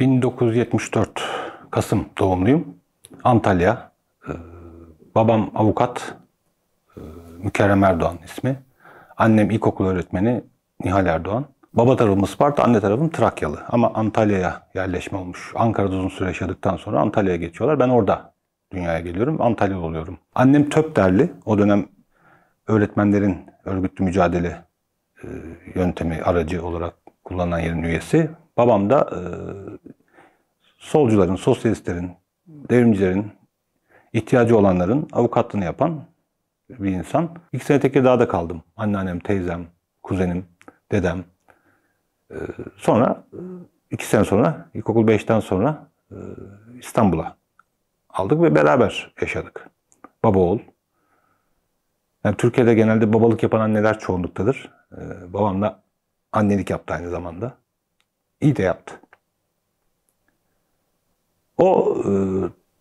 1974 Kasım doğumluyum. Antalya. E, babam avukat. E, Mükerrem Erdoğan ismi. Annem ilkokul öğretmeni Nihal Erdoğan. Baba tarafım Isparta, anne tarafım Trakyalı. Ama Antalya'ya yerleşme olmuş. Ankara'da uzun süre yaşadıktan sonra Antalya'ya geçiyorlar. Ben orada dünyaya geliyorum. Antalyalı oluyorum. Annem Töpderli. O dönem öğretmenlerin örgütlü mücadele e, yöntemi aracı olarak kullanılan yerin üyesi. Babam da e, solcuların, sosyalistlerin, devrimcilerin, ihtiyacı olanların avukatlığını yapan bir insan. İki sene Tekirdağ'da kaldım. Anneannem, teyzem, kuzenim, dedem. E, sonra e, iki sene sonra, ilkokul 5'ten sonra e, İstanbul'a aldık ve beraber yaşadık. Baba oğul. Yani Türkiye'de genelde babalık yapan anneler çoğunluktadır. Ee, babam da annelik yaptı aynı zamanda iyi de yaptı. O e,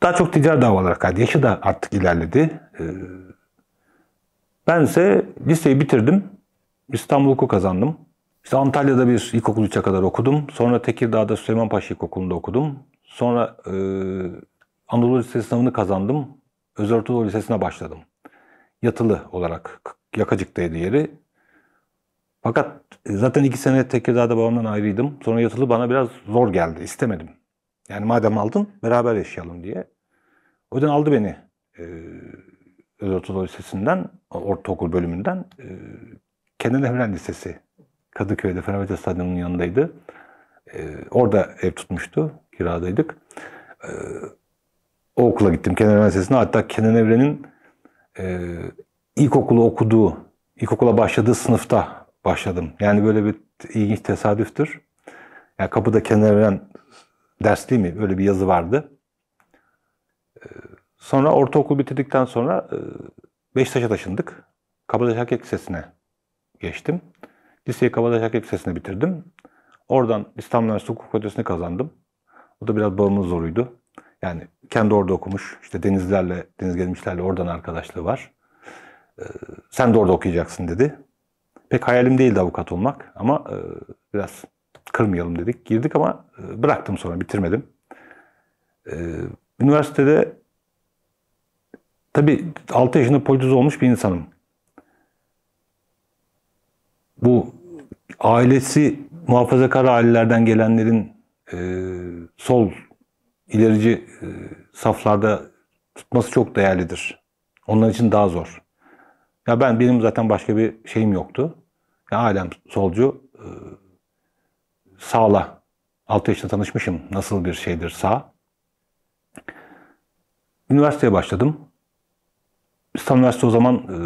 daha çok ticari davalara kaydı. Yaşı da artık ilerledi. E, bense liseyi bitirdim. İstanbul Hukuku kazandım. İşte Antalya'da bir ilkokul 3'e kadar okudum. Sonra Tekirdağ'da Süleymanpaşa İlkokulu'nda okudum. Sonra e, Anadolu Lisesi sınavını kazandım. Özel Ortadoğu Lisesi'ne başladım. Yatılı olarak Yakacık'taydı yeri. Fakat e, zaten iki sene Tekirdağ'da babamdan ayrıydım. Sonra yatılı bana biraz zor geldi. İstemedim. Yani madem aldın beraber yaşayalım diye. O yüzden aldı beni e, Özel Otodoğu Lisesi'nden, ortaokul bölümünden. E, Kenan Evren Lisesi. Kadıköy'de Fenerbahçe Stadyumu'nun yanındaydı. E, orada ev tutmuştu. Kiradaydık. E, o okula gittim Kenan Evren Lisesi'ne. Hatta Kenan Evren'in e, ilkokulu okuduğu, ilkokula başladığı sınıfta başladım. Yani böyle bir ilginç tesadüftür. Yani kapıda kenarından ders değil mi? Öyle bir yazı vardı. Ee, sonra ortaokul bitirdikten sonra e, Beşiktaş'a taşındık. Kabadaş Hakek Lisesi'ne geçtim. Liseyi Kabadaş Hakek Lisesi'ne bitirdim. Oradan İstanbul Üniversitesi Hukuk Fakültesini kazandım. O da biraz babamın zoruydu. Yani kendi orada okumuş. İşte denizlerle, deniz gelmişlerle oradan arkadaşlığı var. Ee, Sen de orada okuyacaksın dedi. Pek hayalim değildi avukat olmak ama e, biraz kırmayalım dedik. Girdik ama e, bıraktım sonra bitirmedim. E, üniversitede tabi 6 yaşında politize olmuş bir insanım. Bu ailesi muhafazakar ailelerden gelenlerin sol ilerici saflarda tutması çok değerlidir. Onlar için daha zor. Ya ben benim zaten başka bir şeyim yoktu. Yani ailem solcu, e, sağla 6 yaşında tanışmışım. Nasıl bir şeydir sağ? Üniversiteye başladım. İstanbul Üniversitesi o zaman e,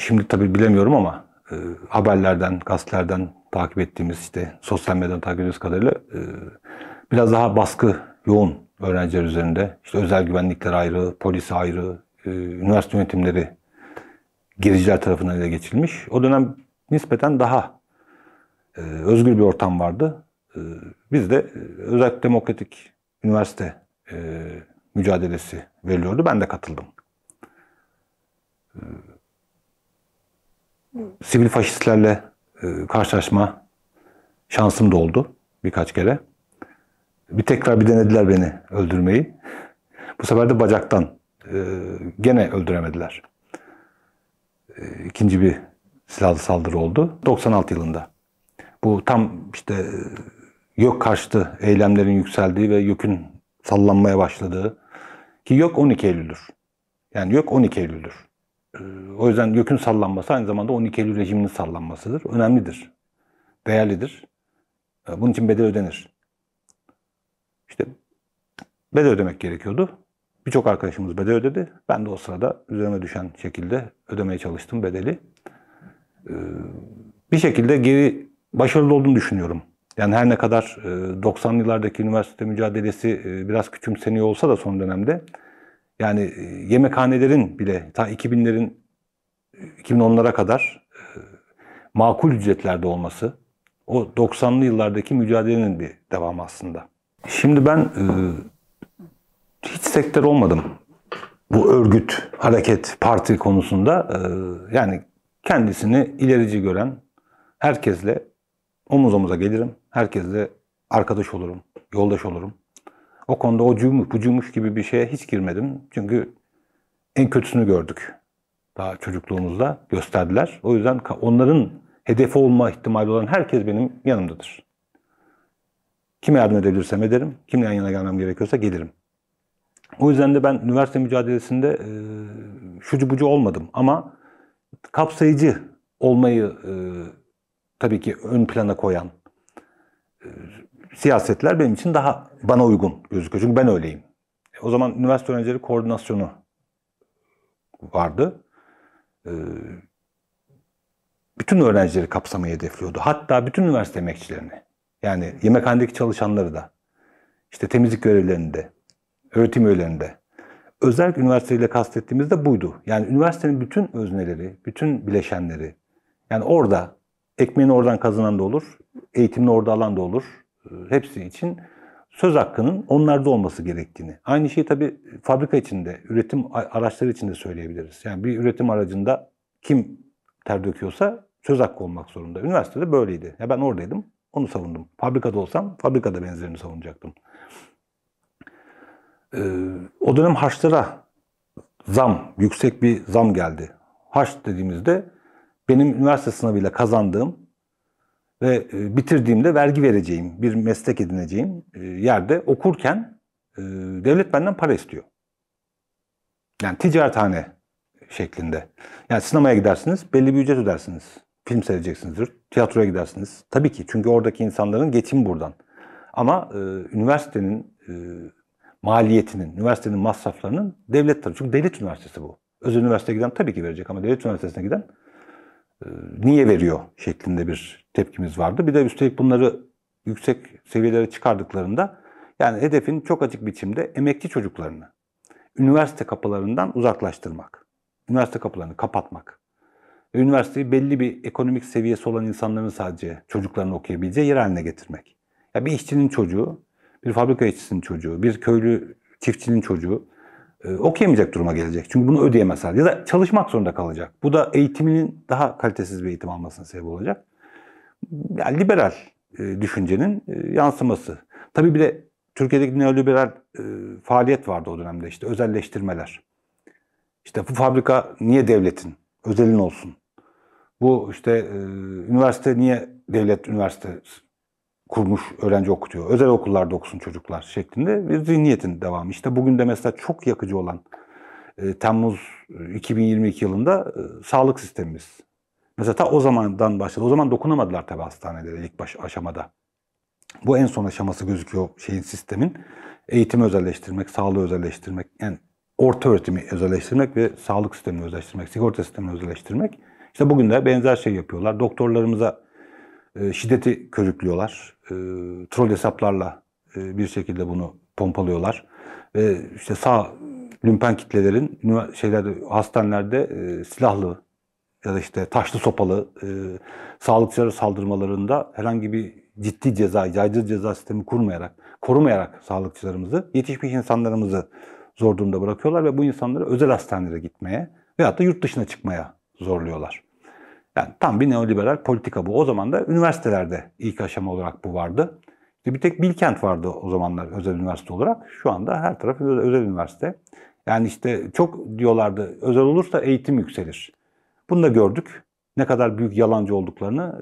şimdi tabii bilemiyorum ama e, haberlerden, gazetelerden takip ettiğimiz işte sosyal medyadan takip ettiğimiz kadarıyla biraz daha baskı yoğun öğrenciler üzerinde. İşte özel güvenlikler ayrı, polis ayrı, üniversite yönetimleri gericiler tarafından ele geçirilmiş. O dönem nispeten daha e, özgür bir ortam vardı. E, biz de e, özellikle demokratik üniversite e, mücadelesi veriliyordu. Ben de katıldım. E, sivil faşistlerle e, karşılaşma şansım da oldu birkaç kere. Bir tekrar bir denediler beni öldürmeyi. Bu sefer de bacaktan e, gene öldüremediler. E, ikinci bir silahlı saldırı oldu. 96 yılında. Bu tam işte e, yok karşıtı eylemlerin yükseldiği ve YÖK'ün sallanmaya başladığı ki yok 12 Eylül'dür. Yani yok 12 Eylül'dür. E, o yüzden YÖK'ün sallanması aynı zamanda 12 Eylül rejiminin sallanmasıdır. Önemlidir. Değerlidir. Bunun için bedel ödenir. İşte bedel ödemek gerekiyordu. Birçok arkadaşımız bedel ödedi. Ben de o sırada üzerime düşen şekilde ödemeye çalıştım bedeli. Ee, bir şekilde geri başarılı olduğunu düşünüyorum. Yani her ne kadar 90'lı e, yıllardaki üniversite mücadelesi e, biraz küçümseniyor olsa da son dönemde yani e, yemekhanelerin bile ta 2000'lerin 2010'lara kadar makul ücretlerde olması o 90'lı yıllardaki mücadelenin bir devamı aslında. Şimdi ben hiç sektör olmadım. Bu örgüt, hareket, parti konusunda e, yani kendisini ilerici gören herkesle omuz omuza gelirim. Herkesle arkadaş olurum, yoldaş olurum. O konuda o cumuş, bu cumuş gibi bir şeye hiç girmedim. Çünkü en kötüsünü gördük. Daha çocukluğumuzda gösterdiler. O yüzden onların hedefi olma ihtimali olan herkes benim yanımdadır. Kime yardım edebilirsem ederim. Kimle yan yana gelmem gerekiyorsa gelirim. O yüzden de ben üniversite mücadelesinde e, şucu bucu olmadım ama kapsayıcı olmayı e, tabii ki ön plana koyan e, siyasetler benim için daha bana uygun gözüküyor. Çünkü ben öyleyim. O zaman üniversite öğrencileri koordinasyonu vardı. E, bütün öğrencileri kapsamayı hedefliyordu. Hatta bütün üniversite emekçilerini. Yani yemekhanedeki çalışanları da. işte temizlik görevlerini de, öğretim üyelerinde. Özel üniversiteyle kastettiğimiz de buydu. Yani üniversitenin bütün özneleri, bütün bileşenleri. Yani orada ekmeğini oradan kazanan da olur, eğitimini orada alan da olur. Ee, hepsi için söz hakkının onlarda olması gerektiğini. Aynı şeyi tabii fabrika içinde, üretim araçları içinde söyleyebiliriz. Yani bir üretim aracında kim ter döküyorsa söz hakkı olmak zorunda. Üniversitede böyleydi. Ya ben oradaydım, onu savundum. Fabrikada olsam fabrikada benzerini savunacaktım. Ee, o dönem haçlara zam, yüksek bir zam geldi. Haç dediğimizde benim üniversite sınavıyla kazandığım ve e, bitirdiğimde vergi vereceğim, bir meslek edineceğim e, yerde okurken e, devlet benden para istiyor. Yani ticarethane şeklinde. Yani sinemaya gidersiniz, belli bir ücret ödersiniz. Film seyredeceksinizdir, tiyatroya gidersiniz. Tabii ki çünkü oradaki insanların geçimi buradan. Ama e, üniversitenin e, maliyetinin, üniversitenin masraflarının devlet tarafı. Çünkü devlet üniversitesi bu. Özel üniversiteye giden tabii ki verecek ama devlet üniversitesine giden e, niye veriyor şeklinde bir tepkimiz vardı. Bir de üstelik bunları yüksek seviyelere çıkardıklarında yani hedefin çok açık biçimde emekçi çocuklarını üniversite kapılarından uzaklaştırmak. Üniversite kapılarını kapatmak. Ve üniversiteyi belli bir ekonomik seviyesi olan insanların sadece çocuklarını okuyabileceği yer haline getirmek. Ya bir işçinin çocuğu bir fabrika işçisinin çocuğu, bir köylü çiftçinin çocuğu e, okuyamayacak duruma gelecek. Çünkü bunu ödeyemez ya da çalışmak zorunda kalacak. Bu da eğitiminin daha kalitesiz bir eğitim almasına sebep olacak. Yani liberal e, düşüncenin e, yansıması. Tabii bir de Türkiye'deki neoliberal faaliyet vardı o dönemde işte özelleştirmeler. İşte bu fabrika niye devletin, özelin olsun? Bu işte üniversite niye devlet üniversitesi kurmuş öğrenci okutuyor. Özel okullarda okusun çocuklar şeklinde bir zihniyetin devamı. İşte bugün de mesela çok yakıcı olan e, Temmuz 2022 e, yılında e, sağlık sistemimiz. Mesela ta o zamandan başladı. O zaman dokunamadılar tabii hastanelere ilk baş aşamada. Bu en son aşaması gözüküyor şeyin sistemin. Eğitimi özelleştirmek, sağlığı özelleştirmek, yani orta öğretimi özelleştirmek ve sağlık sistemini özelleştirmek, sigorta sistemini özelleştirmek. İşte bugün de benzer şey yapıyorlar. Doktorlarımıza e, şiddeti körüklüyorlar e, troll hesaplarla e, bir şekilde bunu pompalıyorlar. Ve işte sağ lümpen kitlelerin şeylerde hastanelerde e, silahlı ya da işte taşlı sopalı e, sağlıkçılara saldırmalarında herhangi bir ciddi ceza, caydırıcı ceza sistemi kurmayarak, korumayarak sağlıkçılarımızı, yetişmiş insanlarımızı zor durumda bırakıyorlar ve bu insanları özel hastanelere gitmeye veyahut da yurt dışına çıkmaya zorluyorlar. Yani tam bir neoliberal politika bu. O zaman da üniversitelerde ilk aşama olarak bu vardı. İşte bir tek Bilkent vardı o zamanlar özel üniversite olarak. Şu anda her taraf özel üniversite. Yani işte çok diyorlardı özel olursa eğitim yükselir. Bunu da gördük. Ne kadar büyük yalancı olduklarını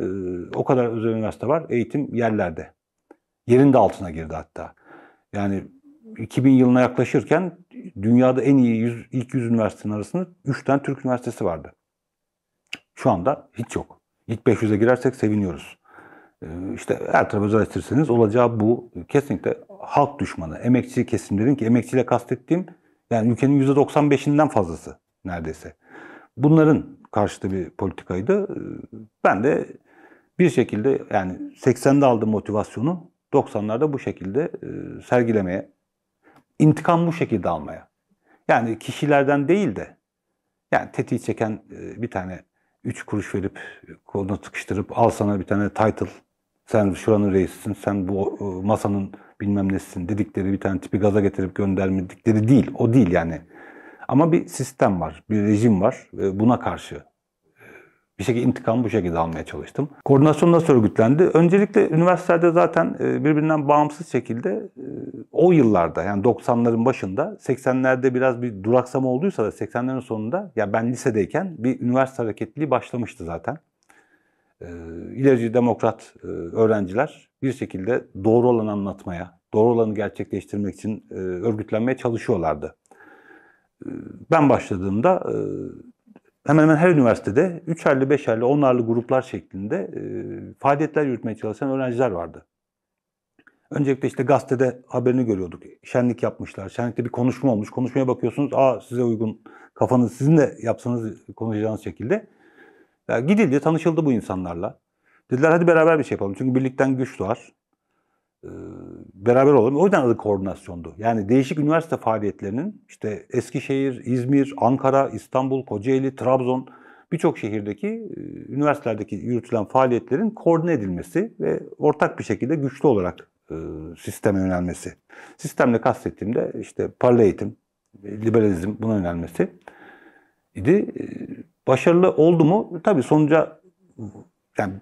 o kadar özel üniversite var. Eğitim yerlerde. Yerinde altına girdi hatta. Yani 2000 yılına yaklaşırken dünyada en iyi 100, ilk 100 üniversitenin arasında 3 tane Türk üniversitesi vardı. Şu anda hiç yok. İlk 500'e girersek seviniyoruz. Ee, işte her tarafı özelleştirirseniz olacağı bu. Kesinlikle halk düşmanı, emekçi kesimlerin ki emekçiyle kastettiğim yani ülkenin %95'inden fazlası neredeyse. Bunların karşıtı bir politikaydı. Ee, ben de bir şekilde yani 80'de aldım motivasyonu 90'larda bu şekilde e, sergilemeye, intikam bu şekilde almaya. Yani kişilerden değil de yani tetiği çeken e, bir tane 3 kuruş verip koluna tıkıştırıp al sana bir tane title. Sen şuranın reisisin, sen bu e, masanın bilmem nesin dedikleri bir tane tipi gaza getirip göndermedikleri değil. O değil yani. Ama bir sistem var, bir rejim var e, buna karşı bir şekilde intikam bu şekilde almaya çalıştım. Koordinasyon nasıl örgütlendi? Öncelikle üniversitede zaten e, birbirinden bağımsız şekilde e, o yıllarda yani 90'ların başında 80'lerde biraz bir duraksama olduysa da 80'lerin sonunda ya ben lisedeyken bir üniversite hareketliliği başlamıştı zaten. E, İlerici demokrat öğrenciler bir şekilde doğru olanı anlatmaya, doğru olanı gerçekleştirmek için örgütlenmeye çalışıyorlardı. Ben başladığımda hemen hemen her üniversitede üçerli, beşerli, 10'arlı gruplar şeklinde e, faaliyetler yürütmeye çalışan öğrenciler vardı. Öncelikle işte gazetede haberini görüyorduk. Şenlik yapmışlar. Şenlikte bir konuşma olmuş. Konuşmaya bakıyorsunuz. Aa size uygun kafanız sizin de yapsanız konuşacağınız şekilde. Yani gidildi, tanışıldı bu insanlarla. Dediler hadi beraber bir şey yapalım. Çünkü birlikten güç doğar. E, beraber olalım. O yüzden adı koordinasyondu. Yani değişik üniversite faaliyetlerinin işte Eskişehir, İzmir, Ankara, İstanbul, Kocaeli, Trabzon birçok şehirdeki e, üniversitelerdeki yürütülen faaliyetlerin koordine edilmesi ve ortak bir şekilde güçlü olarak e, sisteme yönelmesi. Sistemle kastettiğimde işte paralel eğitim, liberalizm buna yönelmesi idi. Başarılı oldu mu? Tabii sonuca yani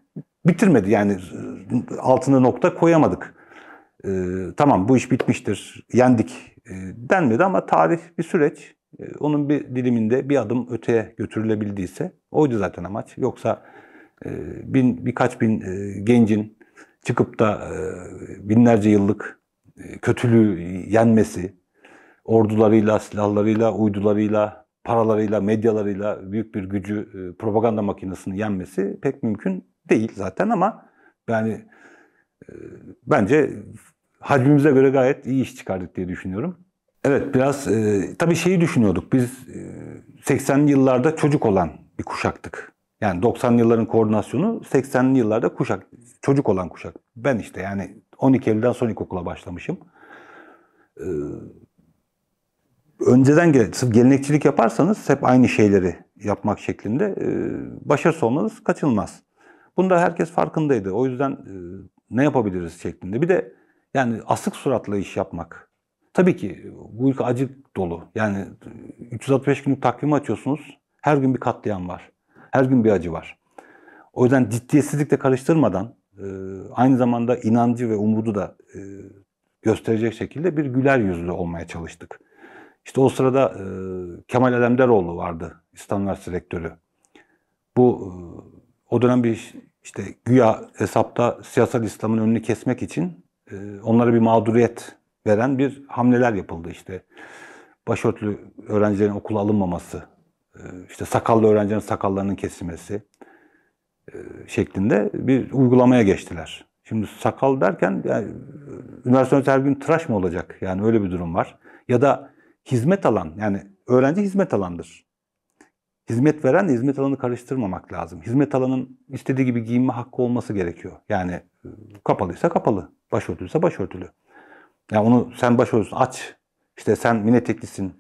bitirmedi yani altında nokta koyamadık e, tamam bu iş bitmiştir, yendik e, denmedi ama tarih bir süreç. E, onun bir diliminde bir adım öteye götürülebildiyse oydu zaten amaç. Yoksa e, bin birkaç bin e, gencin çıkıp da e, binlerce yıllık e, kötülüğü yenmesi, ordularıyla, silahlarıyla, uydularıyla, paralarıyla, medyalarıyla büyük bir gücü, e, propaganda makinesini yenmesi pek mümkün değil zaten ama yani e, bence hacmimize göre gayet iyi iş çıkardık diye düşünüyorum. Evet biraz e, tabii şeyi düşünüyorduk. Biz e, 80'li yıllarda çocuk olan bir kuşaktık. Yani 90'lı yılların koordinasyonu 80'li yıllarda kuşak, çocuk olan kuşak. Ben işte yani 12 Eylül'den son ilkokula başlamışım. Ee, önceden gelen, sırf gelenekçilik yaparsanız hep aynı şeyleri yapmak şeklinde e, başarısız olmanız kaçınılmaz. Bunda herkes farkındaydı. O yüzden e, ne yapabiliriz şeklinde. Bir de yani asık suratla iş yapmak. Tabii ki bu ülke acı dolu. Yani 365 günlük takvim açıyorsunuz. Her gün bir katliam var. Her gün bir acı var. O yüzden ciddiyetsizlikle karıştırmadan e, aynı zamanda inancı ve umudu da e, gösterecek şekilde bir güler yüzlü olmaya çalıştık. İşte o sırada e, Kemal Alemdaroğlu vardı İstanbul Üniversitesi Rektörü. Bu o dönem bir işte güya hesapta siyasal İslam'ın önünü kesmek için ee, onlara bir mağduriyet veren bir hamleler yapıldı işte. Başörtülü öğrencilerin okula alınmaması, e, işte sakallı öğrencilerin sakallarının kesilmesi e, şeklinde bir uygulamaya geçtiler. Şimdi sakal derken yani, e, üniversite her gün tıraş mı olacak? Yani öyle bir durum var. Ya da hizmet alan yani öğrenci hizmet alandır hizmet veren de hizmet alanı karıştırmamak lazım. Hizmet alanın istediği gibi giyinme hakkı olması gerekiyor. Yani kapalıysa kapalı, başörtülüyse başörtülü. Yani onu sen başörtüsün aç, İşte sen mineteklisin,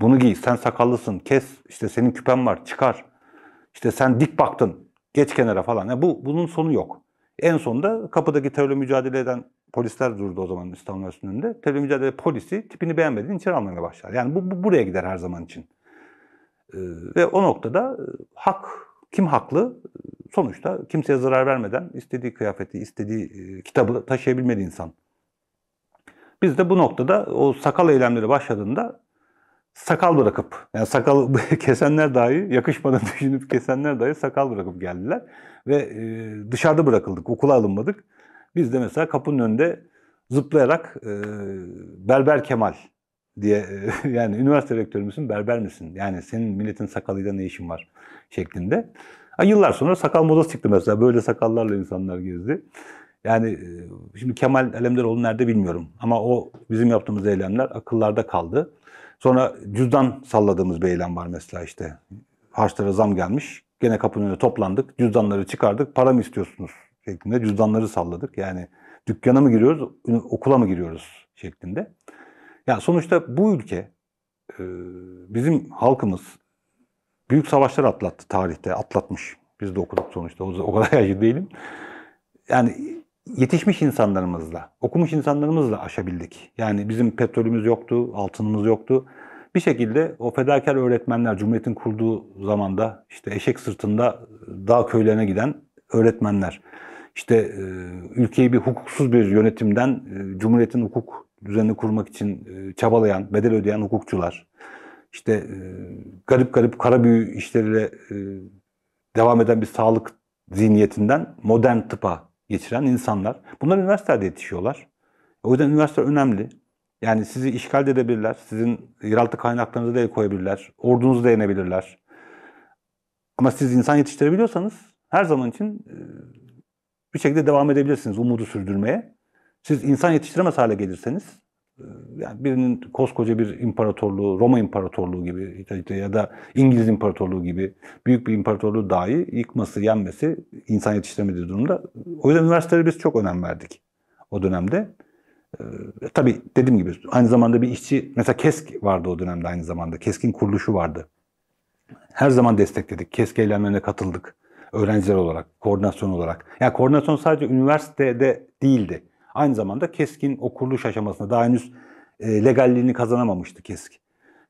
bunu giy, sen sakallısın, kes, İşte senin küpen var, çıkar. İşte sen dik baktın, geç kenara falan. Yani bu bunun sonu yok. En sonunda kapıdaki terörle mücadele eden polisler durdu o zaman İstanbul'un Üniversitesi'nin önünde. Terörle mücadele polisi tipini beğenmediğin için almaya başlar. Yani bu, bu buraya gider her zaman için. Ee, ve o noktada e, hak, kim haklı? Sonuçta kimseye zarar vermeden istediği kıyafeti, istediği e, kitabı taşıyabilmedi insan. Biz de bu noktada o sakal eylemleri başladığında sakal bırakıp, yani sakal kesenler dahi, yakışmadan düşünüp kesenler dahi sakal bırakıp geldiler. Ve e, dışarıda bırakıldık, okula alınmadık. Biz de mesela kapının önünde zıplayarak Berber Kemal diye yani üniversite rektörü müsün, berber misin? Yani senin milletin sakalıyla ne işin var şeklinde. Ha, yıllar sonra sakal modası çıktı mesela. Böyle sakallarla insanlar gezdi. Yani e, şimdi Kemal Alemdaroğlu nerede bilmiyorum. Ama o bizim yaptığımız eylemler akıllarda kaldı. Sonra cüzdan salladığımız bir eylem var mesela işte. Harçlara zam gelmiş. Gene kapının önüne toplandık. Cüzdanları çıkardık. Para mı istiyorsunuz? Şeklinde cüzdanları salladık. Yani dükkana mı giriyoruz, okula mı giriyoruz şeklinde. Yani sonuçta bu ülke e, bizim halkımız büyük savaşlar atlattı tarihte, atlatmış. Biz de okuduk sonuçta, o kadar yaşlı değilim. Yani yetişmiş insanlarımızla, okumuş insanlarımızla aşabildik. Yani bizim petrolümüz yoktu, altınımız yoktu. Bir şekilde o fedakar öğretmenler, Cumhuriyet'in kurduğu zamanda işte eşek sırtında dağ köylerine giden öğretmenler, işte e, ülkeyi bir hukuksuz bir yönetimden e, Cumhuriyet'in hukuk düzeni kurmak için e, çabalayan, bedel ödeyen hukukçular, işte e, garip garip kara büyü işleriyle e, devam eden bir sağlık zihniyetinden modern tıpa geçiren insanlar. Bunlar üniversitede yetişiyorlar. O yüzden üniversite önemli. Yani sizi işgal edebilirler, sizin yeraltı kaynaklarınızı da el koyabilirler, ordunuzu değinebilirler. Ama siz insan yetiştirebiliyorsanız her zaman için bir şekilde devam edebilirsiniz umudu sürdürmeye. Siz insan yetiştiremez hale gelirseniz e, yani birinin koskoca bir imparatorluğu, Roma İmparatorluğu gibi ya da İngiliz İmparatorluğu gibi büyük bir imparatorluğu dahi yıkması, yenmesi insan yetiştiremediği durumda. O yüzden üniversitelere biz çok önem verdik o dönemde. Ee, tabii dediğim gibi aynı zamanda bir işçi, mesela KESK vardı o dönemde aynı zamanda. KESK'in kuruluşu vardı. Her zaman destekledik. KESK eylemlerine katıldık. Öğrenciler olarak, koordinasyon olarak. Yani koordinasyon sadece üniversitede değildi. Aynı zamanda KESK'in o kuruluş aşamasında daha henüz e, legalliğini kazanamamıştı KESK.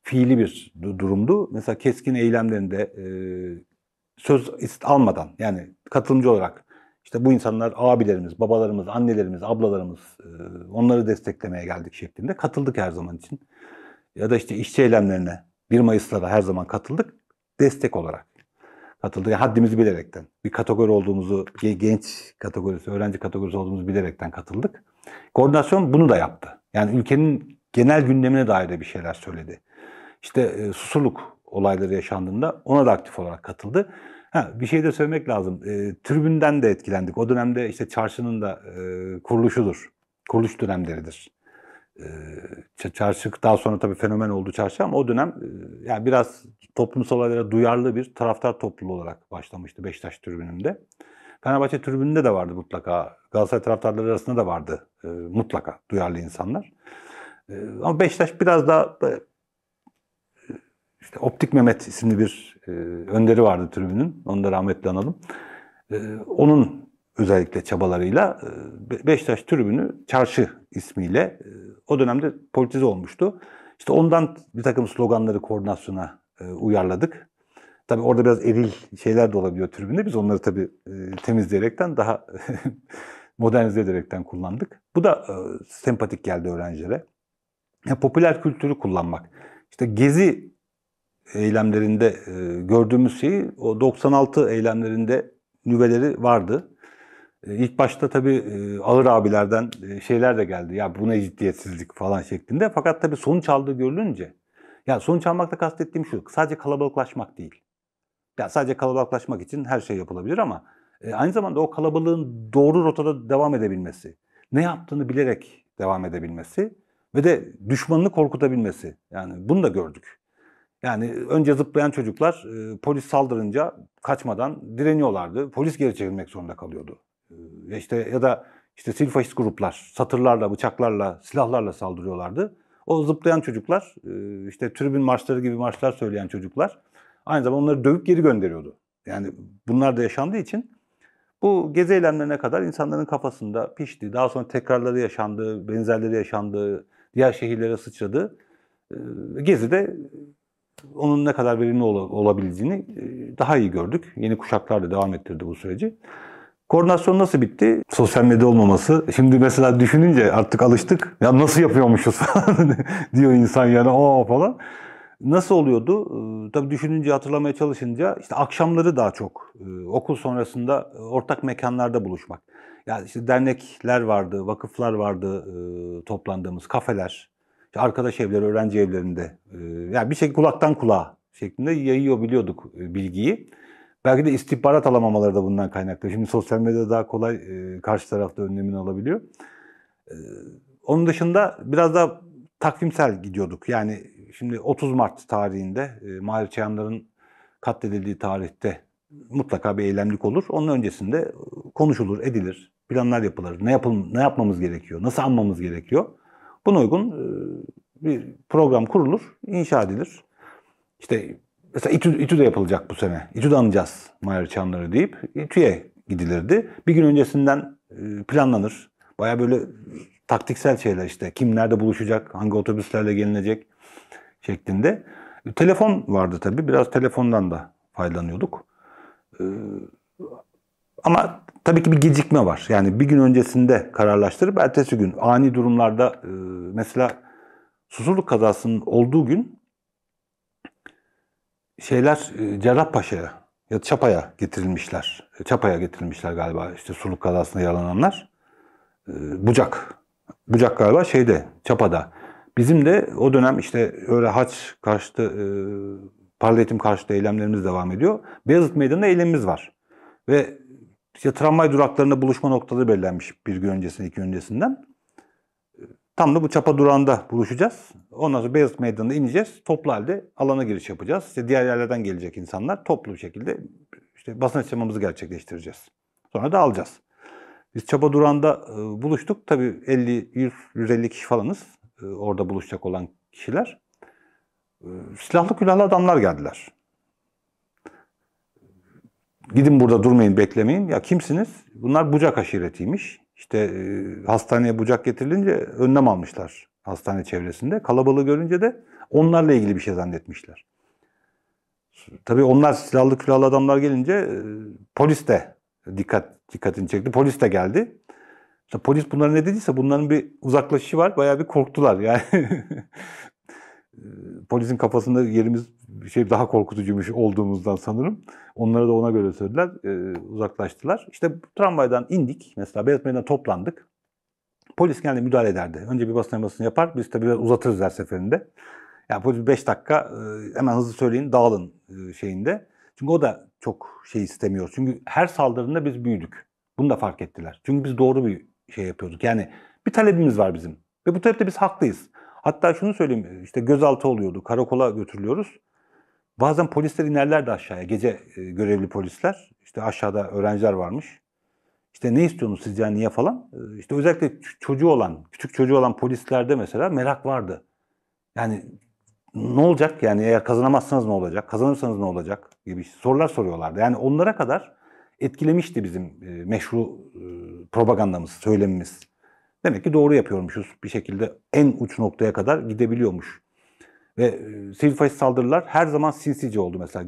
Fiili bir durumdu. Mesela KESK'in eylemlerinde e, söz almadan yani katılımcı olarak işte bu insanlar abilerimiz, babalarımız, annelerimiz, ablalarımız e, onları desteklemeye geldik şeklinde katıldık her zaman için. Ya da işte işçi eylemlerine 1 Mayıs'ta da her zaman katıldık destek olarak katıldı. Yani haddimizi bilerekten. Bir kategori olduğumuzu, genç kategorisi, öğrenci kategorisi olduğumuzu bilerekten katıldık. Koordinasyon bunu da yaptı. Yani ülkenin genel gündemine dair de bir şeyler söyledi. İşte e, Susurluk olayları yaşandığında ona da aktif olarak katıldı. Ha, bir şey de söylemek lazım. E, tribünden de etkilendik. O dönemde işte çarşının da e, kuruluşudur. Kuruluş dönemleridir. Ee, çarşı daha sonra tabii fenomen oldu çarşı ama o dönem e, yani biraz toplumsal olaylara duyarlı bir taraftar topluluğu olarak başlamıştı Beşiktaş tribününde. Fenerbahçe tribününde de vardı mutlaka. Galatasaray taraftarları arasında da vardı e, mutlaka duyarlı insanlar. E, ama Beşiktaş biraz daha e, işte Optik Mehmet isimli bir e, önderi vardı tribünün. Onu da rahmetle analım. E, onun özellikle çabalarıyla e, Beşiktaş tribünü çarşı ismiyle e, o dönemde politize olmuştu. İşte ondan bir takım sloganları koordinasyona e, uyarladık. Tabii orada biraz eril şeyler de olabiliyor tribünde. Biz onları tabii temizleyerekten daha modernize ederekten kullandık. Bu da sempatik geldi öğrencilere. Yani popüler kültürü kullanmak. İşte gezi eylemlerinde gördüğümüz şeyi o 96 eylemlerinde nüveleri vardı. E, ilk başta tabii e, ağır abilerden e, şeyler de geldi. Ya bu ne ciddiyetsizlik falan şeklinde. Fakat tabii sonuç aldığı görülünce. Ya sonuç almakta kastettiğim şu. Sadece kalabalıklaşmak değil. Ya sadece kalabalıklaşmak için her şey yapılabilir ama aynı zamanda o kalabalığın doğru rotada devam edebilmesi. Ne yaptığını bilerek devam edebilmesi ve de düşmanını korkutabilmesi. Yani bunu da gördük. Yani önce zıplayan çocuklar polis saldırınca kaçmadan direniyorlardı. Polis geri çekilmek zorunda kalıyordu. Ee, işte ya da işte sil faşist gruplar satırlarla, bıçaklarla, silahlarla saldırıyorlardı. O zıplayan çocuklar, e, işte tribün marşları gibi marşlar söyleyen çocuklar aynı zamanda onları dövüp geri gönderiyordu. Yani bunlar da yaşandığı için bu gezi eylemlerine kadar insanların kafasında pişti. Daha sonra tekrarları yaşandı, benzerleri yaşandı, diğer şehirlere sıçradı. Ee, gezi de onun ne kadar verimli olabildiğini e, daha iyi gördük. Yeni kuşaklar da devam ettirdi bu süreci. Koordinasyon nasıl bitti? Sosyal medya olmaması. Şimdi mesela düşününce artık alıştık. Ya nasıl yapıyormuşuz falan diyor insan yani o falan. Nasıl oluyordu? Ee, tabii düşününce, hatırlamaya çalışınca işte akşamları daha çok e, okul sonrasında ortak mekanlarda buluşmak. Yani işte dernekler vardı, vakıflar vardı e, toplandığımız, kafeler, işte arkadaş evleri, öğrenci evlerinde. E, yani bir şekilde kulaktan kulağa şeklinde yayıyor biliyorduk e, bilgiyi. Belki de istihbarat alamamaları da bundan kaynaklı. Şimdi sosyal medyada daha kolay e, karşı tarafta önlemini alabiliyor. E, onun dışında biraz da takvimsel gidiyorduk. Yani şimdi 30 Mart tarihinde e, Mahir Çayanlar'ın katledildiği tarihte mutlaka bir eylemlik olur. Onun öncesinde e, konuşulur, edilir, planlar yapılır. Ne, yapıl ne yapmamız gerekiyor, nasıl anmamız gerekiyor. Buna uygun e, bir program kurulur, inşa edilir. İşte mesela İTÜ, İTÜ de yapılacak bu sene. İTÜ'de anacağız Mahir Çamları deyip İTÜ'ye gidilirdi. Bir gün öncesinden e, planlanır. Baya böyle taktiksel şeyler işte. Kim nerede buluşacak, hangi otobüslerle gelinecek şeklinde. E, telefon vardı tabii. Biraz telefondan da faydalanıyorduk. E, ama tabii ki bir gecikme var. Yani bir gün öncesinde kararlaştırıp ertesi gün ani durumlarda mesela Susurluk kazasının olduğu gün şeyler e, Cerrahpaşa'ya ya Çapa'ya getirilmişler. E, Çapa'ya getirilmişler galiba işte Suluk kazasında yaralananlar. E, Bucak. Bucak galiba şeyde Çapa'da. Bizim de o dönem işte öyle haç karşıtı e, parletim karşıtı eylemlerimiz devam ediyor. Beyazıt Meydanı'nda eylemimiz var. Ve işte tramvay duraklarında buluşma noktaları belirlenmiş bir gün öncesinden, iki gün öncesinden. Tam da bu çapa duranda buluşacağız. Ondan sonra Beyazıt Meydanı'na ineceğiz. Toplu halde alana giriş yapacağız. İşte diğer yerlerden gelecek insanlar toplu bir şekilde işte basın açıklamamızı gerçekleştireceğiz. Sonra da alacağız. Biz çapa duranda e, buluştuk. Tabii 50, 100, 150 kişi falanız e, orada buluşacak olan kişiler. E, silahlı külahlı adamlar geldiler. Gidin burada durmayın, beklemeyin. Ya kimsiniz? Bunlar Bucak aşiretiymiş. İşte e, hastaneye bucak getirilince önlem almışlar hastane çevresinde. Kalabalığı görünce de onlarla ilgili bir şey zannetmişler. Tabii onlar silahlı külahlı adamlar gelince e, polis de dikkat dikkatini çekti. Polis de geldi. İşte polis bunlara ne dediyse bunların bir uzaklaşışı var. Bayağı bir korktular. Yani polisin kafasında yerimiz şey daha korkutucuymuş olduğumuzdan sanırım. Onlara da ona göre söylediler. E, uzaklaştılar. İşte tramvaydan indik. Mesela Beyaz toplandık. Polis geldi müdahale ederdi. Önce bir basın yamasını yapar. Biz tabii biraz uzatırız her seferinde. Yani polis 5 dakika e, hemen hızlı söyleyin dağılın e, şeyinde. Çünkü o da çok şey istemiyor. Çünkü her saldırında biz büyüdük. Bunu da fark ettiler. Çünkü biz doğru bir şey yapıyorduk. Yani bir talebimiz var bizim. Ve bu talepte biz haklıyız. Hatta şunu söyleyeyim, işte gözaltı oluyordu, karakola götürülüyoruz. Bazen polisler inerlerdi aşağıya, gece e, görevli polisler. İşte aşağıda öğrenciler varmış. İşte ne istiyorsunuz siz yani niye falan. E, işte özellikle çocuğu olan, küçük çocuğu olan polislerde mesela merak vardı. Yani ne olacak yani eğer kazanamazsanız ne olacak, kazanırsanız ne olacak gibi sorular soruyorlardı. Yani onlara kadar etkilemişti bizim e, meşru propagandamız, söylemimiz. Demek ki doğru yapıyormuşuz. Bir şekilde en uç noktaya kadar gidebiliyormuş. Ve e, sivil saldırılar her zaman sinsice oldu mesela.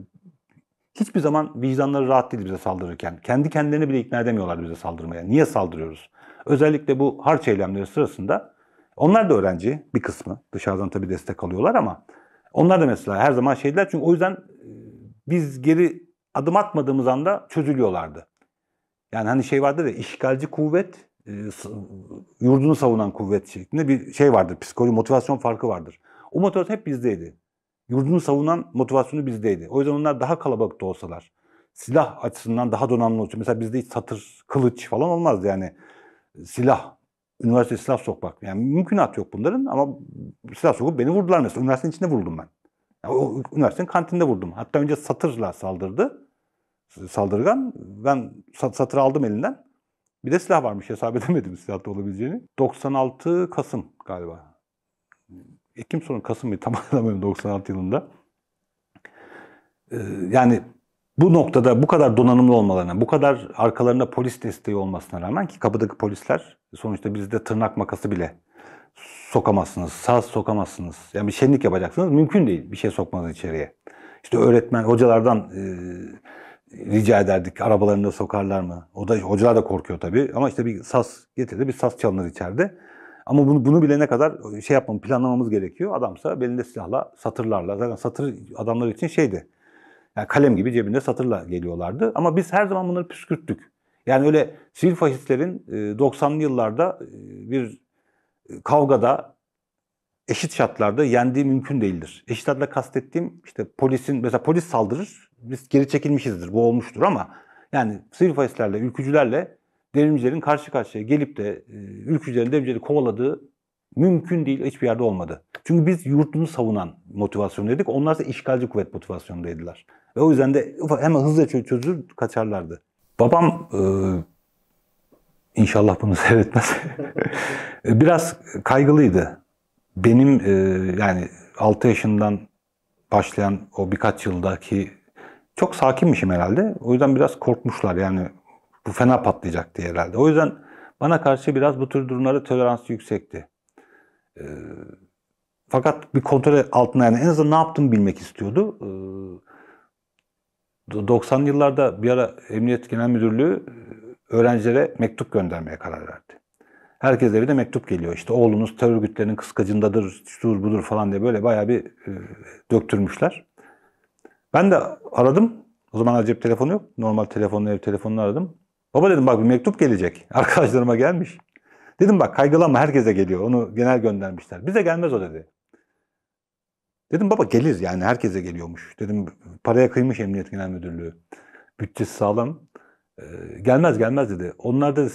Hiçbir zaman vicdanları rahat değil bize saldırırken. Kendi kendilerini bile ikna edemiyorlar bize saldırmaya. Niye saldırıyoruz? Özellikle bu harç eylemleri sırasında onlar da öğrenci bir kısmı. Dışarıdan tabii destek alıyorlar ama onlar da mesela her zaman şeydiler. Çünkü o yüzden e, biz geri adım atmadığımız anda çözülüyorlardı. Yani hani şey vardı ya işgalci kuvvet e, yurdunu savunan kuvvet şeklinde bir şey vardır. Psikoloji, motivasyon farkı vardır. O motivasyon hep bizdeydi. Yurdunu savunan motivasyonu bizdeydi. O yüzden onlar daha kalabalık da olsalar, silah açısından daha donanımlı olsun. Mesela bizde hiç satır, kılıç falan olmazdı yani. Silah, üniversite silah sokmak. Yani mümkünat yok bunların ama silah sokup beni vurdular mesela. Üniversitenin içinde vurdum ben. Yani o, üniversitenin kantinde vurdum. Hatta önce satırla saldırdı. Saldırgan. Ben satır aldım elinden. Bir de silah varmış hesap edemedim silahta olabileceğini. 96 Kasım galiba. Ekim sonu Kasım mı tam hatırlamıyorum 96 yılında. Ee, yani bu noktada bu kadar donanımlı olmalarına, bu kadar arkalarında polis desteği olmasına rağmen ki kapıdaki polisler sonuçta bizde tırnak makası bile sokamazsınız, saz sokamazsınız. Yani bir şenlik yapacaksınız mümkün değil bir şey sokmanız içeriye. İşte öğretmen, hocalardan e, rica ederdik. Arabalarını da sokarlar mı? O da hocalar da korkuyor tabii. Ama işte bir sas getirdi. Bir sas çalınır içeride. Ama bunu, bunu bilene kadar e, şey yapmam, planlamamız gerekiyor. Adamsa belinde silahla, satırlarla. Zaten satır adamlar için şeydi. Yani kalem gibi cebinde satırla geliyorlardı. Ama biz her zaman bunları püskürttük. Yani öyle sivil faşistlerin 90'lı e, yıllarda e, bir kavgada eşit şartlarda yendiği mümkün değildir. Eşit şartla kastettiğim işte polisin mesela polis saldırır biz geri çekilmişizdir bu olmuştur ama yani sivil faşistlerle ülkücülerle devrimcilerin karşı karşıya gelip de e, ülkücülerin devrimcileri kovaladığı mümkün değil hiçbir yerde olmadı. Çünkü biz yurtunu savunan motivasyondaydık. Onlar ise işgalci kuvvet motivasyondaydılar. Ve o yüzden de hemen hızlıca çözülür kaçarlardı. Babam e, inşallah bunu seyretmez. biraz kaygılıydı benim e, yani 6 yaşından başlayan o birkaç yıldaki çok sakinmişim herhalde. O yüzden biraz korkmuşlar yani bu fena patlayacak diye herhalde. O yüzden bana karşı biraz bu tür durumlara tolerans yüksekti. E, fakat bir kontrol altına yani en azından ne yaptığımı bilmek istiyordu. E, 90'lı yıllarda bir ara Emniyet Genel Müdürlüğü e, öğrencilere mektup göndermeye karar verdi. Herkes evine mektup geliyor. İşte oğlunuz terör örgütlerinin kıskacındadır, şudur budur falan diye böyle bayağı bir e, döktürmüşler. Ben de aradım. O zaman cep telefonu yok. Normal telefonla ev telefonunu aradım. Baba dedim bak bir mektup gelecek. Arkadaşlarıma gelmiş. Dedim bak kaygılanma herkese geliyor. Onu genel göndermişler. Bize gelmez o dedi. Dedim baba gelir yani herkese geliyormuş. Dedim paraya kıymış Emniyet Genel Müdürlüğü. Bütçesi sağlam. Ee, gelmez gelmez dedi. Onlar da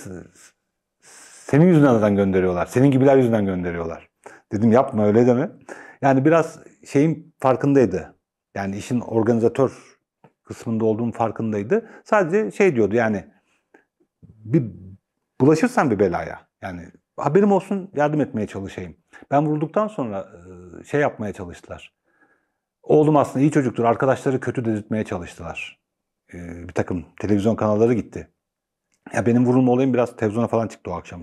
senin yüzünden zaten gönderiyorlar. Senin gibiler yüzünden gönderiyorlar. Dedim yapma öyle deme. Yani biraz şeyin farkındaydı. Yani işin organizatör kısmında olduğum farkındaydı. Sadece şey diyordu yani bir bulaşırsan bir belaya yani haberim olsun yardım etmeye çalışayım. Ben vurulduktan sonra şey yapmaya çalıştılar. Oğlum aslında iyi çocuktur arkadaşları kötü dedirtmeye çalıştılar. Bir takım televizyon kanalları gitti. Ya benim vurulma olayım biraz televizyona falan çıktı o akşam.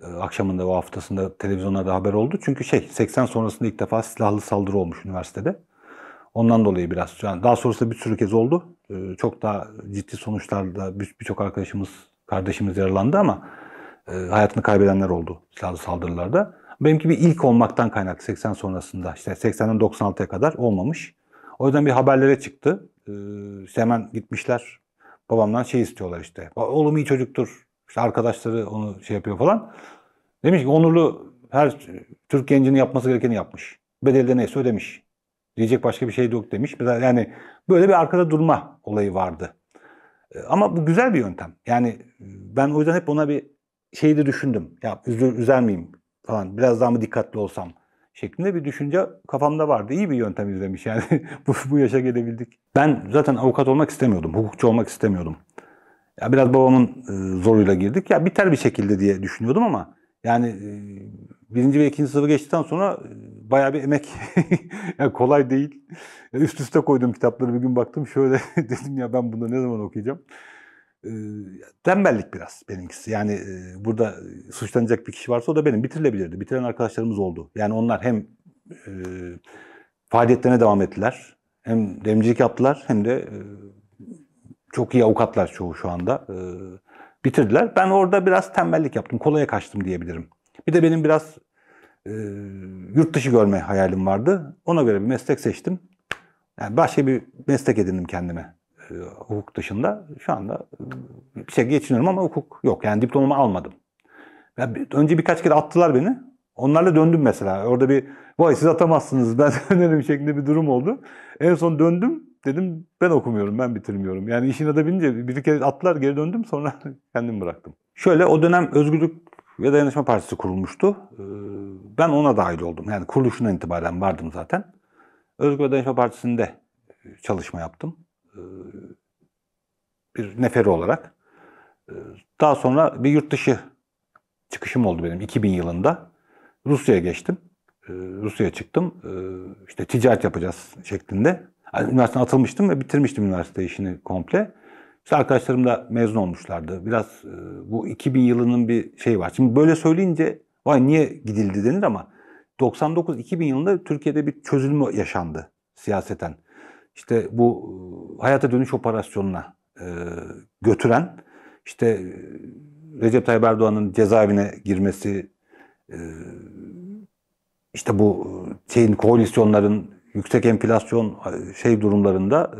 Ee, akşamında o haftasında televizyona da haber oldu. Çünkü şey 80 sonrasında ilk defa silahlı saldırı olmuş üniversitede. Ondan dolayı biraz yani daha sonrasında bir sürü kez oldu. Ee, çok daha ciddi sonuçlarda birçok arkadaşımız, kardeşimiz yaralandı ama e, hayatını kaybedenler oldu silahlı saldırılarda. Benimki bir ilk olmaktan kaynak 80 sonrasında işte 80'den 96'ya kadar olmamış. O yüzden bir haberlere çıktı. Ee, hemen gitmişler Babamdan şey istiyorlar işte. Oğlum iyi çocuktur. İşte arkadaşları onu şey yapıyor falan. Demiş ki onurlu her Türk gencinin yapması gerekeni yapmış. Bedelde neyse ödemiş. Diyecek başka bir şey yok demiş. Yani böyle bir arkada durma olayı vardı. E, ama bu güzel bir yöntem. Yani e, ben o yüzden hep ona bir şeyi de düşündüm. Ya üzül, üzer miyim falan. Biraz daha mı dikkatli olsam? şeklinde bir düşünce kafamda vardı. İyi bir yöntem izlemiş yani. bu, bu yaşa gelebildik. Ben zaten avukat olmak istemiyordum. Hukukçu olmak istemiyordum. Ya biraz babamın e, zoruyla girdik. Ya biter bir şekilde diye düşünüyordum ama yani e, birinci ve ikinci sınıfı geçtikten sonra e, bayağı bir emek. yani kolay değil. üst üste koydum kitapları bir gün baktım şöyle dedim ya ben bunu ne zaman okuyacağım tembellik biraz benimkisi. Yani burada suçlanacak bir kişi varsa o da benim. Bitirilebilirdi. Bitiren arkadaşlarımız oldu. Yani onlar hem faaliyetlerine devam ettiler. Hem demcilik yaptılar hem de çok iyi avukatlar çoğu şu anda. bitirdiler. Ben orada biraz tembellik yaptım. Kolaya kaçtım diyebilirim. Bir de benim biraz yurt dışı görme hayalim vardı. Ona göre bir meslek seçtim. Yani başka bir meslek edindim kendime. E, hukuk dışında şu anda bir e, şekilde geçiniyorum ama hukuk yok. Yani diplomamı almadım. Ya önce birkaç kere attılar beni. Onlarla döndüm mesela. Orada bir vay siz atamazsınız ben önerim şeklinde bir durum oldu. En son döndüm dedim ben okumuyorum ben bitirmiyorum. Yani işin adı binince bir kere attılar geri döndüm sonra kendim bıraktım. Şöyle o dönem Özgürlük ve Dayanışma Partisi kurulmuştu. Ee, ben ona dahil oldum. Yani kuruluşundan itibaren vardım zaten. özgürlük ve Dayanışma Partisi'nde e, çalışma yaptım. E, bir neferi olarak. E, daha sonra bir yurt dışı çıkışım oldu benim 2000 yılında. Rusya'ya geçtim. E, Rusya'ya çıktım. İşte ticaret yapacağız şeklinde. Yani üniversiteden atılmıştım ve bitirmiştim üniversite işini komple. İşte arkadaşlarım da mezun olmuşlardı. Biraz bu 2000 yılının bir şey var. Şimdi böyle söyleyince vay niye gidildi denir ama 99-2000 yılında Türkiye'de bir çözülme yaşandı siyaseten işte bu ıı, hayata dönüş operasyonuna e, götüren işte Recep Tayyip Erdoğan'ın cezaevine girmesi e, işte bu şeyin koalisyonların yüksek enflasyon şey durumlarında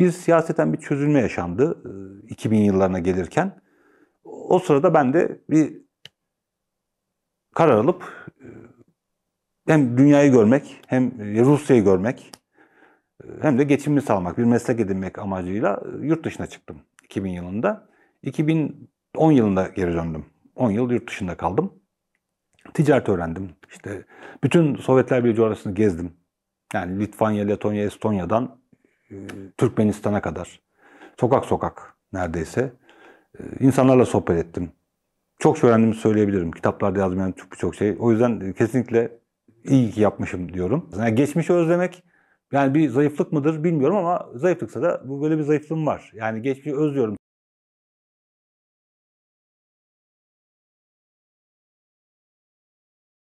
bir siyaseten bir çözülme yaşandı 2000 yıllarına gelirken. O sırada ben de bir karar alıp hem dünyayı görmek hem Rusya'yı görmek hem de geçimimi sağlamak, bir meslek edinmek amacıyla e, yurt dışına çıktım 2000 yılında. 2010 yılında geri döndüm. 10 yıl yurt dışında kaldım. Ticaret öğrendim. İşte bütün Sovyetler Birliği coğrafyasını gezdim. Yani Litvanya, Letonya, Estonya'dan e, Türkmenistan'a kadar. Sokak sokak neredeyse. E, insanlarla sohbet ettim. Çok şey öğrendiğimi söyleyebilirim. Kitaplarda yazmayan birçok şey. O yüzden kesinlikle iyi ki yapmışım diyorum. Yani geçmişi özlemek yani bir zayıflık mıdır bilmiyorum ama zayıflıksa da bu böyle bir zayıflığım var. Yani geçmişi özlüyorum.